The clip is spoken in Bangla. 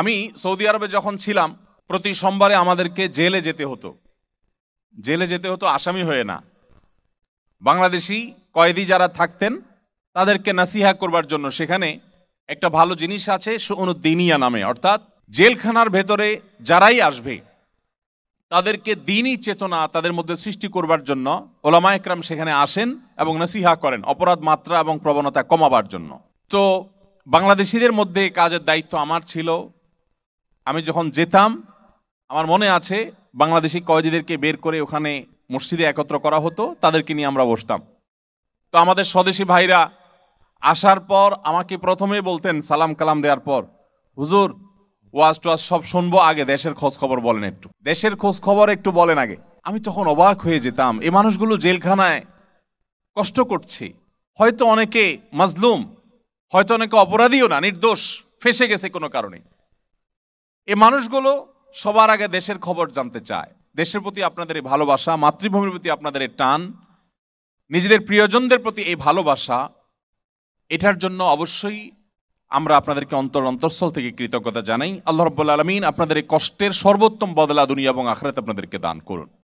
আমি সৌদি আরবে যখন ছিলাম প্রতি সোমবারে আমাদেরকে জেলে যেতে হতো জেলে যেতে হতো আসামি হয়ে না বাংলাদেশি কয়েদি যারা থাকতেন তাদেরকে নাসিহা করবার জন্য সেখানে একটা ভালো জিনিস আছে দিনিয়া নামে অর্থাৎ জেলখানার ভেতরে যারাই আসবে তাদেরকে দিনই চেতনা তাদের মধ্যে সৃষ্টি করবার জন্য ওলামা একরাম সেখানে আসেন এবং নাসিহা করেন অপরাধ মাত্রা এবং প্রবণতা কমাবার জন্য তো বাংলাদেশিদের মধ্যে কাজের দায়িত্ব আমার ছিল আমি যখন যেতাম আমার মনে আছে বাংলাদেশি কয়েদিদেরকে বের করে ওখানে মসজিদে একত্র করা হতো তাদেরকে নিয়ে আমরা বসতাম তো আমাদের স্বদেশি ভাইরা আসার পর আমাকে প্রথমে বলতেন সালাম কালাম দেওয়ার পর হুজুর ওয়াজ টোয়াজ সব শুনবো আগে দেশের খোঁজ খবর বলেন একটু দেশের খোঁজ খবর একটু বলেন আগে আমি তখন অবাক হয়ে যেতাম এ মানুষগুলো জেলখানায় কষ্ট করছে হয়তো অনেকে মাজলুম হয়তো অনেকে অপরাধীও না নির্দোষ ফেসে গেছে কোনো কারণে এ মানুষগুলো সবার আগে দেশের খবর জানতে চায় দেশের প্রতি আপনাদের এই ভালোবাসা মাতৃভূমির প্রতি আপনাদের এই টান নিজেদের প্রিয়জনদের প্রতি এই ভালোবাসা এটার জন্য অবশ্যই আমরা আপনাদেরকে অন্তর অন্তঃস্থল থেকে কৃতজ্ঞতা জানাই আল্লাহ রব্বুল আলমিন আপনাদের এই কষ্টের সর্বোত্তম বদলা দুনিয়া এবং আখরাত আপনাদেরকে দান করুন